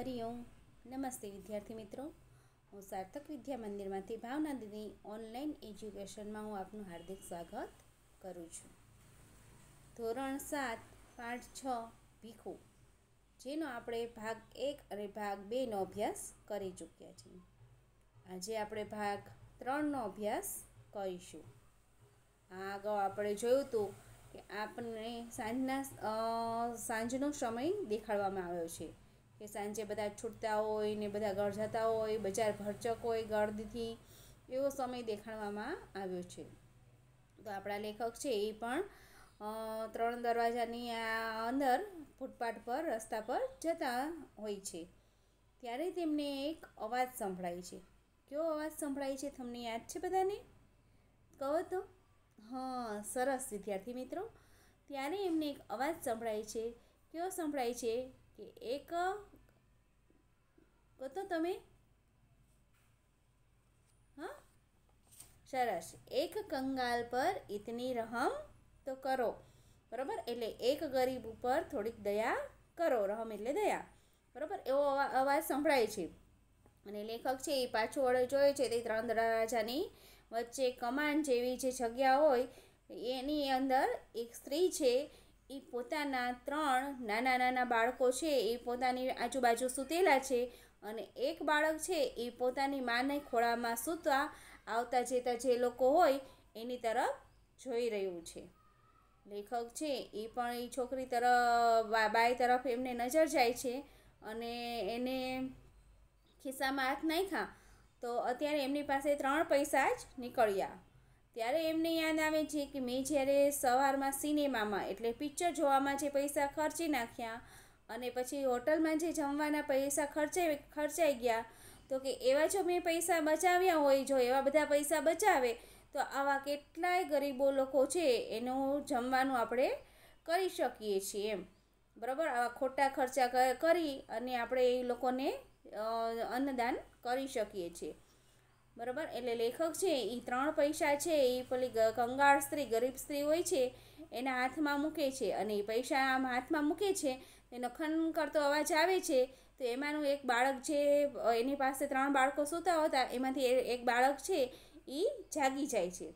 હરિઓમ નમસ્તે વિદ્યાર્થી મિત્રો હું સાર્થક વિદ્યા મંદિરમાંથી ભાવનંદની ઓનલાઈન એજ્યુકેશનમાં હું આપનું હાર્દિક સ્વાગત કરું છું ધોરણ સાત પાંચ છ ભીખું જેનો આપણે ભાગ એક અને ભાગ બેનો અભ્યાસ કરી ચૂક્યા છીએ આજે આપણે ભાગ ત્રણનો અભ્યાસ કરીશું આ અગાઉ આપણે જોયું હતું કે આપણને સાંજના સાંજનો સમય દેખાડવામાં આવ્યો છે કે સાંજે બધા છૂટતા હોય ને બધા ઘર જતા હોય બજાર ભરચક હોય ગળદીથી એવો સમય દેખાડવામાં આવ્યો છે તો આપણા લેખક છે એ પણ ત્રણ દરવાજાની આ અંદર ફૂટપાથ પર રસ્તા પર જતા હોય છે ત્યારે તેમને એક અવાજ સંભળાય છે કયો અવાજ સંભળાય છે તમને યાદ છે બધાને કહો તો હા સરસ વિદ્યાર્થી મિત્રો ત્યારે એમને એક અવાજ સંભળાય છે કયો સંભળાય છે કે એક કહો તમે હા સરસ એક કંગાલ પર ઇતની રહમ તો કરો બરાબર એટલે એક ગરીબ ઉપર થોડીક દયા કરો રહમ એટલે દયા બરાબર એવો અવાજ સંભળાય છે અને લેખક છે એ પાછું વળે જોયે છે તે ત્રણ રાજાની વચ્ચે કમાન જેવી જે જગ્યા હોય એની અંદર એક સ્ત્રી છે એ પોતાના ત્રણ નાના નાના બાળકો છે એ પોતાની આજુબાજુ સૂતેલા છે અને એક બાળક છે એ પોતાની માને ખોળામાં સૂતવા આવતા જતા જે લોકો હોય એની તરફ જોઈ રહ્યું છે લેખક છે એ પણ એ છોકરી તરફ બાય તરફ એમને નજર જાય છે અને એને ખિસ્સામાં હાથ નાખ્યા તો અત્યારે એમની પાસે ત્રણ પૈસા જ નીકળ્યા ત્યારે એમને યાદ આવે છે કે મેં જ્યારે સવારમાં સિનેમામાં એટલે પિક્ચર જોવામાં જે પૈસા ખર્ચી નાખ્યા અને પછી હોટલમાં જે જમવાના પૈસા ખર્ચાઈ ખર્ચાઈ ગયા તો કે એવા જો મેં પૈસા બચાવ્યા હોય જો એવા બધા પૈસા બચાવે તો આવા કેટલાય ગરીબો લોકો છે એનું જમવાનું આપણે કરી શકીએ છીએ એમ બરાબર આવા ખોટા ખર્ચા કરી અને આપણે એ લોકોને અન્નદાન કરી શકીએ છીએ બરાબર એટલે લેખક છે એ ત્રણ પૈસા છે એ પેલી કંગાળ સ્ત્રી ગરીબ સ્ત્રી હોય છે એના હાથમાં મૂકે છે અને એ પૈસા આમ હાથમાં મૂકે છે એ નખન કરતો અવાજ આવે છે તો એમાંનું એક બાળક છે એની પાસે ત્રણ બાળકો સૂતા હતા એમાંથી એક બાળક છે એ જાગી જાય છે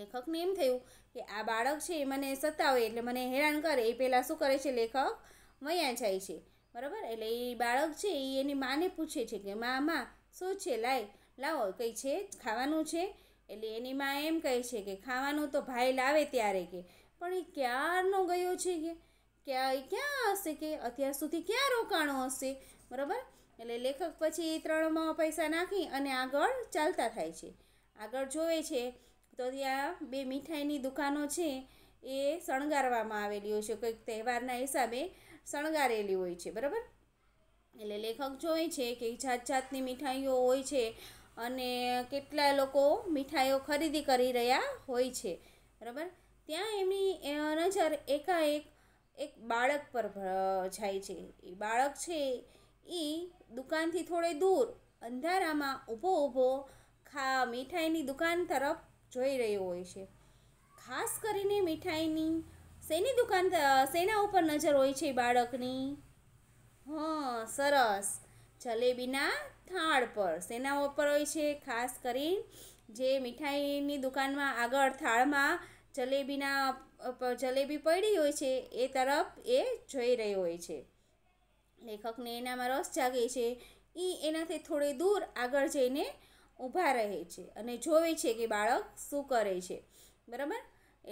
લેખકને એમ થયું કે આ બાળક છે એ મને સતાવે એટલે મને હેરાન કરે એ પહેલાં શું કરે છે લેખક વયા જાય છે બરાબર એટલે એ બાળક છે એ એની માને પૂછે છે કે મા શું છે લાય લાવો કંઈ છે ખાવાનું છે એટલે એની માં એમ કહે છે કે ખાવાનું તો ભાઈ લાવે ત્યારે કે પણ એ ક્યારનો ગયો છે કે ક્યાં એ ક્યાં હશે કે અત્યાર સુધી ક્યાં રોકાણો હશે બરાબર એટલે લેખક પછી ત્રણમાં પૈસા નાખી અને આગળ ચાલતા થાય છે આગળ જોવે છે તો ત્યાં બે મીઠાઈની દુકાનો છે એ શણગારવામાં આવેલી હોય છે કંઈક તહેવારના હિસાબે શણગારેલી હોય છે બરાબર એટલે લેખક જોવે છે કે જાત જાતની મીઠાઈઓ હોય છે અને કેટલા લોકો મીઠાઈઓ ખરીદી કરી રહ્યા હોય છે બરાબર ત્યાં એમની નજર એકાએક એક બાળક પર જાય છે એ બાળક છે એ દુકાનથી થોડે દૂર અંધારામાં ઊભો ઊભો ખા મીઠાઈની દુકાન તરફ જોઈ રહ્યો હોય છે ખાસ કરીને મીઠાઈની શેની દુકાન શેના ઉપર નજર હોય છે બાળકની હં સરસ જલેબીના થાળ પર શેના ઉપર હોય છે ખાસ કરી જે મીઠાઈની દુકાનમાં આગળ થાળમાં જલેબીના જલેબી પડી હોય છે એ તરફ એ જોઈ રહ્યો હોય છે લેખકને એનામાં રસ જાગે છે એ એનાથી થોડે દૂર આગળ જઈને ઊભા રહે છે અને જોવે છે કે બાળક શું કરે છે બરાબર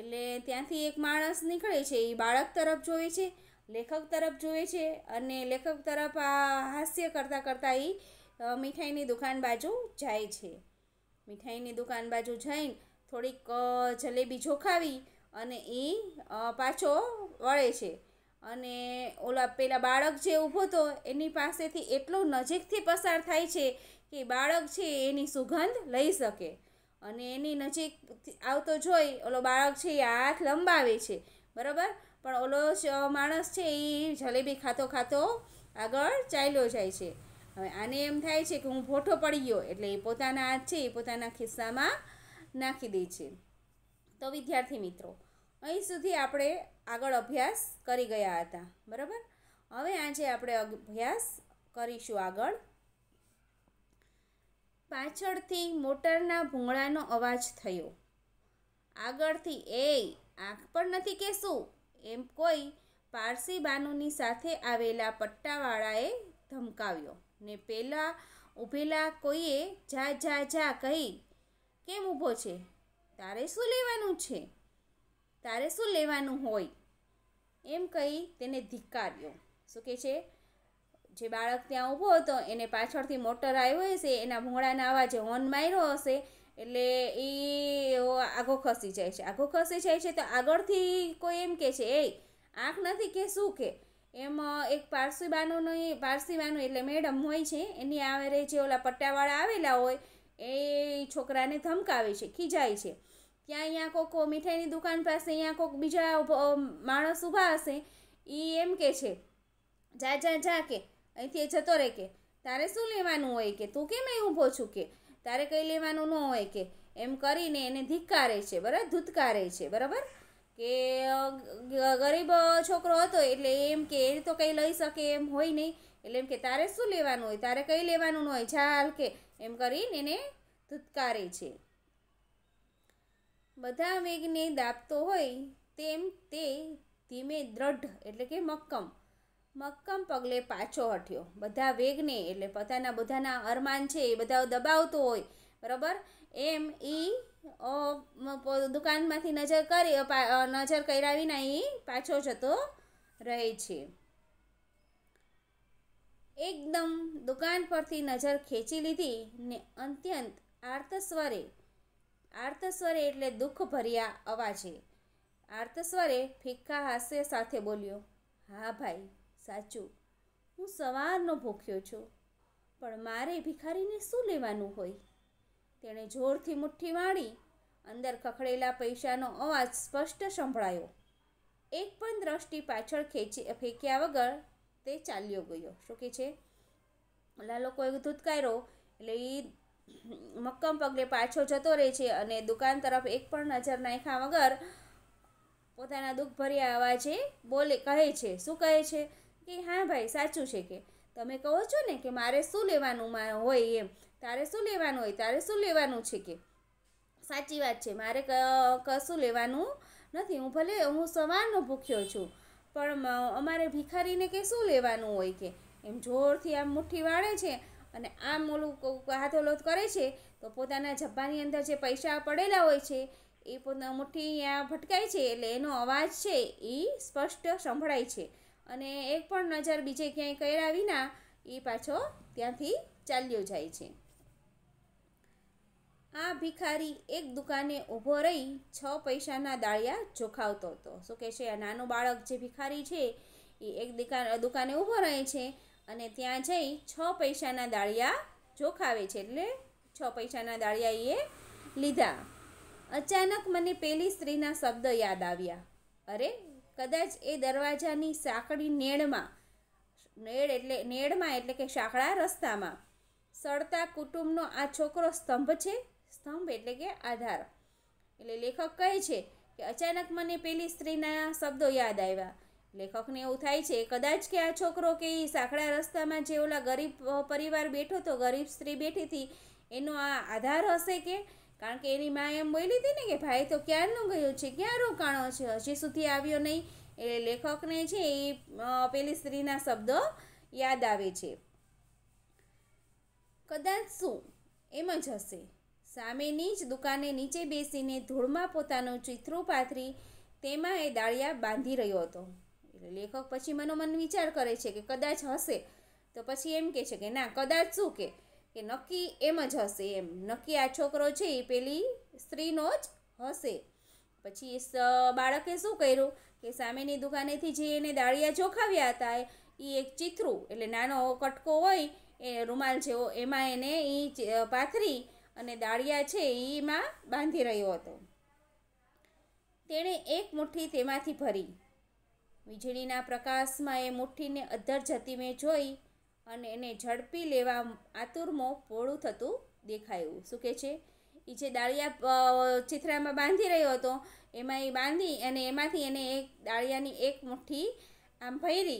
એટલે ત્યાંથી એક માણસ નીકળે છે એ બાળક તરફ જોવે છે લેખક તરફ જુએ છે અને લેખક તરફ આ હાસ્ય કરતાં કરતાં એ મીઠાઈની દુકાન બાજુ જાય છે મીઠાઈની દુકાન બાજુ જઈને થોડીક જલેબી જોખાવી અને એ પાછો વળે છે અને ઓલા પેલા બાળક જે ઊભો હતો એની પાસેથી એટલો નજીકથી પસાર થાય છે કે બાળક છે એની સુગંધ લઈ શકે અને એની નજીક આવતો જોઈ ઓલો બાળક છે એ હાથ લંબાવે છે બરાબર પણ ઓલો માણસ છે એ જલેબી ખાતો ખાતો આગળ ચાલ્યો જાય છે હવે આને એમ થાય છે કે હું ભોઠો પડી ગયો એટલે એ પોતાના હાથ છે એ પોતાના ખિસ્સામાં નાખી દે છે તો વિદ્યાર્થી મિત્રો અહીં સુધી આપણે આગળ અભ્યાસ કરી ગયા હતા બરાબર હવે આજે આપણે અભ્યાસ કરીશું આગળ પાછળથી મોટરના ભૂંગળાનો અવાજ થયો આગળથી એ આંખ પણ નથી કહેશું એમ કોઈ પારસી બાનુની સાથે આવેલા પટ્ટાવાળાએ ધમકાવ્યો ને પહેલાં ઊભેલા કોઈએ જા જા જા કહી કેમ ઊભો છે તારે શું લેવાનું છે તારે શું લેવાનું હોય એમ કહી તેને ધિક્કાર્યો શું કહે છે જે બાળક ત્યાં ઊભો હતો એને પાછળથી મોટર આવ્યો હશે એના ભોંગડાના અવાજે હોર્ન માર્યો હશે એટલે એ આઘો ખસી જાય છે આઘો ખસી જાય છે તો આગળથી કોઈ એમ કે છે એ આંખ નથી કે શું કે એમ એક પારસી બાનુનો એ પારસી બાનુ એટલે મેડમ હોય છે એની આવેરે જે ઓલા પટ્ટાવાળા આવેલા હોય એ છોકરાને ધમકાવે છે ખીજાય છે ત્યાં અહીંયા કોક મીઠાઈની દુકાન પાસે અહીંયા કોક બીજા માણસ ઊભા હશે એ એમ કે છે જા જા જા કે અહીંથી જતો રહે કે તારે શું લેવાનું હોય કે તું કેમ અહીં ઊભો છું કે તારે કંઈ લેવાનું ન હોય કે એમ કરીને એને ધિક્કારે છે બરાબર ધૂતકારે છે બરાબર કે ગરીબ છોકરો હતો એટલે એમ કે એ તો કંઈ લઈ શકે એમ હોય નહીં એટલે એમ કે તારે શું લેવાનું હોય તારે કંઈ લેવાનું ન હોય ચાલ કે એમ કરીને એને ધૂતકારે છે બધા વેગને દાબતો હોય તેમ તે ધીમે દ્રઢ એટલે કે મક્કમ મક્કમ પગલે પાછો હટ્યો બધા વેગને એટલે પોતાના બધાના અરમાન છે એ બધા દબાવતો હોય બરાબર એમ એ દુકાનમાંથી નજર કરી નજર કર્યા વિના એ પાછો જતો રહે છે એકદમ દુકાન પરથી નજર ખેંચી લીધી ને અત્યંત આર્તસ્વરે આર્તસ્વરે એટલે દુઃખ ભર્યા અવાજે આર્તસ્વરે ફિક્કા હાસ્ય સાથે બોલ્યો હા ભાઈ સાચું હું સવારનો ભૂખ્યો છું પણ મારે ભિખારીને શું લેવાનું હોય તેણે જોરથી મુઠ્ઠી મારી અંદર ખખડેલા પૈસાનો અવાજ સ્પષ્ટ સંભળાયો એક પણ દ્રષ્ટિ પાછળ ખેંચી ફેંક્યા વગર તે ચાલ્યો ગયો શું કે છે ઓલા લોકોએ ધૂતકાર્યો એટલે એ મક્કમ પગલે પાછો જતો રહે છે અને દુકાન તરફ એક પણ નજર નાખ્યા વગર પોતાના દુઃખભર્યા અવાજે બોલે કહે છે શું કહે છે કે હા ભાઈ સાચું છે કે તમે કહો છો ને કે મારે શું લેવાનું હોય એમ તારે શું લેવાનું હોય તારે શું લેવાનું છે કે સાચી વાત છે મારે કશું લેવાનું નથી હું ભલે હું સવારનો ભૂખ્યો છું પણ અમારે ભિખારીને કે શું લેવાનું હોય કે એમ જોરથી આમ મુઠ્ઠી વાળે છે અને આમ ઓલું હાથોલોથ કરે છે તો પોતાના જબ્બાની અંદર જે પૈસા પડેલા હોય છે એ પોતાના મુઠ્ઠી અહીંયા ભટકાય છે એટલે એનો અવાજ છે એ સ્પષ્ટ સંભળાય છે અને એક પણ નજર બીજે ક્યાંય કર્યા વિના એ પાછો ત્યાંથી ચાલ્યો જાય છે આ ભિખારી એક દુકાને ઊભો રહી છ પૈસાના દાળિયા જોખાવતો હતો શું કહે છે આ નાનું બાળક જે ભિખારી છે એ એક દુકાન દુકાને ઊભો રહે છે અને ત્યાં જઈ છ પૈસાના દાળિયા જોખાવે છે એટલે છ પૈસાના દાળિયા એ લીધા અચાનક મને પેલી સ્ત્રીના શબ્દ યાદ આવ્યા અરે કદાચ એ દરવાજાની સાંકળી નેણમાં નેડ એટલે નેડમાં એટલે કે સાંકળા રસ્તામાં સળતા કુટુંબનો આ છોકરો સ્તંભ છે સ્તંભ એટલે કે આધાર એટલે લેખક કહે છે કે અચાનક મને પેલી સ્ત્રીના શબ્દો યાદ આવ્યા લેખકને એવું થાય છે કદાચ કે આ છોકરો કે એ સાંકળા રસ્તામાં જે ઓલા ગરીબ પરિવાર બેઠો તો ગરીબ સ્ત્રી બેઠી હતી એનો આ આધાર હશે કે કારણ કે એની માં એમ બોલી હતી ને કે ભાઈ તો ક્યારનું ગયો છે ક્યાં રોકાણો છે હજી સુધી આવ્યો નહીં એટલે લેખકને છે એ પેલી સ્ત્રીના શબ્દો યાદ આવે છે કદાચ શું એમ જ હશે સામેની જ દુકાને નીચે બેસીને ધૂળમાં પોતાનું ચિત્રો પાથરી તેમાં એ દાળિયા બાંધી રહ્યો હતો એટલે લેખક પછી મનોમન વિચાર કરે છે કે કદાચ હશે તો પછી એમ કહે છે કે ના કદાચ શું કે કે નક્કી એમ જ હશે એમ નક્કી આ છોકરો છે એ પેલી સ્ત્રીનો જ હશે પછી બાળકે શું કર્યું કે સામેની દુકાનેથી જે એને દાળિયા ચોખાવ્યા હતા એ એક ચિથરું એટલે નાનો કટકો હોય એ રૂમાલ જેવો એમાં એને એ પાથરી અને દાળિયા છે એમાં બાંધી રહ્યો હતો તેણે એક મુઠ્ઠી તેમાંથી ભરી વીજળીના પ્રકાશમાં એ મુઠ્ઠીને અધર જતી મેં જોઈ અને એને ઝડપી લેવા આતુરમો પોળું થતું દેખાયું શું કે છે એ જે દાળિયા ચિથરામાં બાંધી રહ્યો હતો એમાં એ બાંધી અને એમાંથી એને એક દાળિયાની એક મુઠ્ઠી આમ ભરી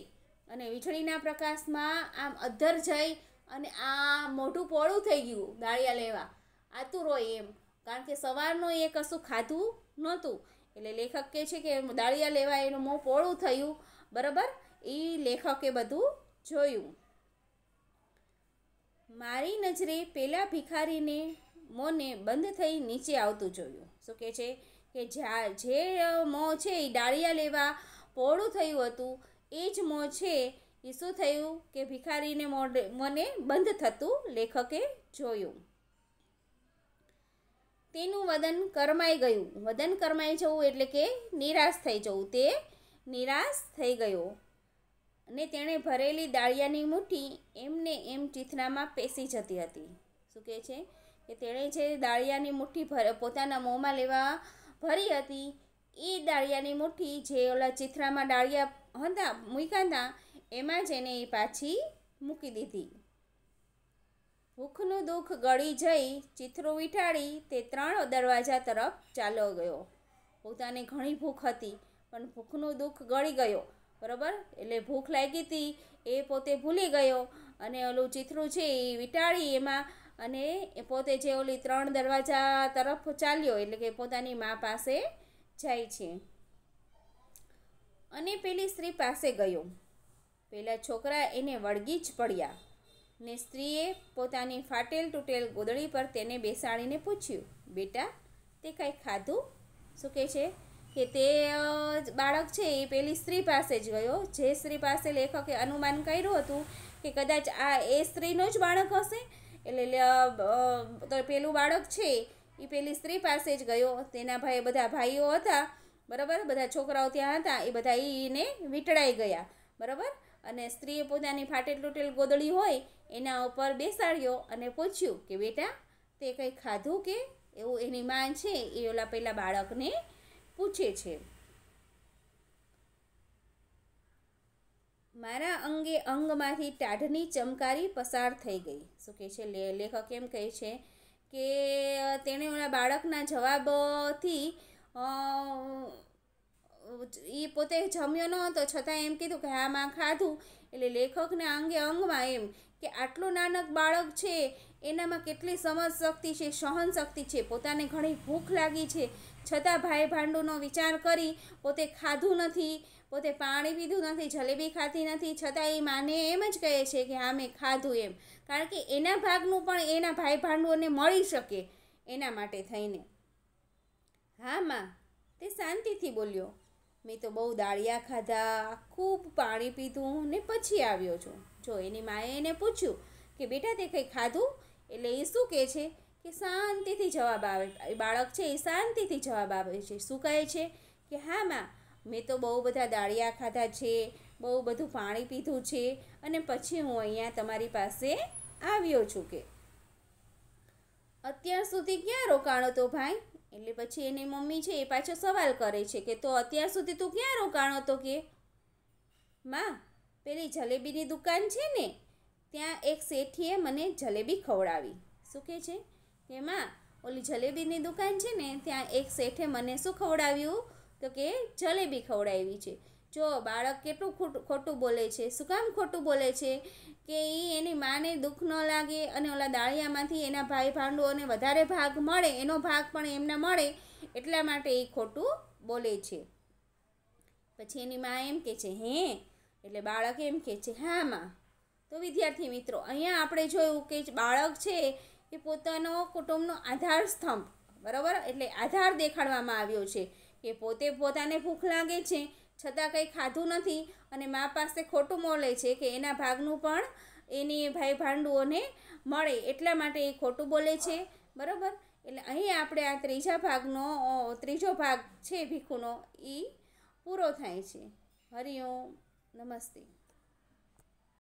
અને વીજળીના પ્રકાશમાં આમ અધ્ધર જઈ અને આ મોઢું પોળું થઈ ગયું દાળિયા લેવા આતુર હોય એમ કારણ કે સવારનું એ કશું ખાધું નહોતું એટલે લેખક કહે છે કે દાળિયા લેવા એનું મોં પોળું થયું બરાબર એ લેખકે બધું જોયું મારી નજરે પેલા ભિખારીને મોંને બંધ થઈ નીચે આવતું જોયું શું કહે છે કે જ્યાં જે મોં છે એ ડાળિયા લેવા પહોળું થયું હતું એ જ મોં છે એ શું થયું કે ભિખારીને મને બંધ થતું લેખકે જોયું તેનું વદન કરમાઈ ગયું વદન કરમાઈ જવું એટલે કે નિરાશ થઈ જવું તે નિરાશ થઈ ગયો અને તેણે ભરેલી દાળિયાની મુઠ્ઠી એમને એમ ચીથરામાં પેસી જતી હતી શું કહે છે કે તેણે જે દાળિયાની મુઠ્ઠી ભર પોતાના મોંમાં લેવા ભરી હતી એ દાળિયાની મુઠ્ઠી જે ઓલા ચીથરામાં દાળિયા હતા મૂક્યા હતા એમાં જ એને એ પાછી મૂકી દીધી ભૂખનું દુઃખ ગળી જઈ ચિત્રો વીંટાળી તે ત્રણ દરવાજા તરફ ચાલ્યો ગયો પોતાને ઘણી ભૂખ હતી પણ ભૂખનું દુઃખ ગળી ગયો બરાબર એટલે ભૂખ લાગી હતી એ પોતે ભૂલી ગયો અને ઓલું ચિથરું છે એ વીંટાળી એમાં અને એ પોતે જે ઓલી ત્રણ દરવાજા તરફ ચાલ્યો એટલે કે પોતાની મા પાસે જાય છે અને પેલી સ્ત્રી પાસે ગયો પેલા છોકરા એને વળગી જ પડ્યા ને સ્ત્રીએ પોતાની ફાટેલ તૂટેલ ગોદળી પર તેને બેસાડીને પૂછ્યું બેટા તે કાંઈ ખાધું શું કહે છે કે તે બાળક છે એ પેલી સ્ત્રી પાસે જ ગયો જે સ્ત્રી પાસે લેખકે અનુમાન કર્યું હતું કે કદાચ આ એ સ્ત્રીનો જ બાળક હશે એટલે તો પેલું બાળક છે એ પેલી સ્ત્રી પાસે જ ગયો તેના ભાઈ બધા ભાઈઓ હતા બરાબર બધા છોકરાઓ ત્યાં હતા એ બધા એને વીંટળાઈ ગયા બરાબર અને સ્ત્રીએ પોતાની ફાટેલ તૂટેલ ગોદળી હોય એના ઉપર બેસાડ્યો અને પૂછ્યું કે બેટા તે કંઈ ખાધું કે એવું એની માં છે એ ઓલા પહેલાં બાળકને પૂછે છે મારા અંગે અંગમાંથી ટાઢની ચમકારી પસાર થઈ ગઈ શું કહે છે લેખક એમ કહે છે કે તેણે ઓલા બાળકના જવાબથી એ પોતે જમ્યો ન હતો છતાં એમ કીધું કે આમાં ખાધું એટલે લેખકના અંગે અંગમાં એમ કે આટલું નાનક બાળક છે એનામાં કેટલી સમજ શક્તિ છે સહન શક્તિ છે પોતાને ઘણી ભૂખ લાગી છે છતાં ભાઈ ભાંડુનો વિચાર કરી પોતે ખાધું નથી પોતે પાણી પીધું નથી જલેબી ખાધી નથી છતાં એ માને એમ જ કહે છે કે હા મેં ખાધું એમ કારણ કે એના ભાગનું પણ એના ભાઈ ભાંડુઓને મળી શકે એના માટે થઈને હા માં તે શાંતિથી બોલ્યો મેં તો બહુ દાળિયા ખાધા ખૂબ પાણી પીધું ને પછી આવ્યો છું જો એની માએ એને પૂછ્યું કે બેટા તે કંઈ ખાધું એટલે એ શું કહે છે કે શાંતિથી જવાબ આવે બાળક છે એ શાંતિથી જવાબ આવે છે શું કહે છે કે હા માં મેં તો બહુ બધા દાળિયા ખાધા છે બહુ બધું પાણી પીધું છે અને પછી હું અહીંયા તમારી પાસે આવ્યો છું કે અત્યાર સુધી ક્યાં રોકાણો તો ભાઈ એટલે પછી એની મમ્મી છે એ પાછો સવાલ કરે છે કે તો અત્યાર સુધી તું ક્યાં રોકાણો તો કે માં પેલી જલેબીની દુકાન છે ને ત્યાં એક શેઠીએ મને જલેબી ખવડાવી શું કહે છે કે ઓલી જલેબીની દુકાન છે ને ત્યાં એક શેઠે મને શું ખવડાવ્યું તો કે જલેબી ખવડાવી છે જો બાળક કેટલું ખોટું ખોટું બોલે છે શું કામ ખોટું બોલે છે કે એ એની માને દુઃખ ન લાગે અને ઓલા દાળિયામાંથી એના ભાઈ ભાંડુઓને વધારે ભાગ મળે એનો ભાગ પણ એમને મળે એટલા માટે એ ખોટું બોલે છે પછી એની મા એમ કહે છે હે એટલે બાળક એમ કહે છે હા મા તો વિદ્યાર્થી મિત્રો અહીંયા આપણે જોયું કે બાળક છે એ પોતાનો કુટુંબનો આધાર સ્તંભ બરાબર એટલે આધાર દેખાડવામાં આવ્યો છે કે પોતે પોતાને ભૂખ લાગે છે છતાં કંઈ ખાધું નથી અને મા પાસે ખોટું મોલે છે કે એના ભાગનું પણ એની ભાઈ ભાંડુઓને મળે એટલા માટે એ ખોટું બોલે છે બરાબર એટલે અહીં આપણે આ ત્રીજા ભાગનો ત્રીજો ભાગ છે ભીખુનો એ પૂરો થાય છે હરિઓમ નમસ્તે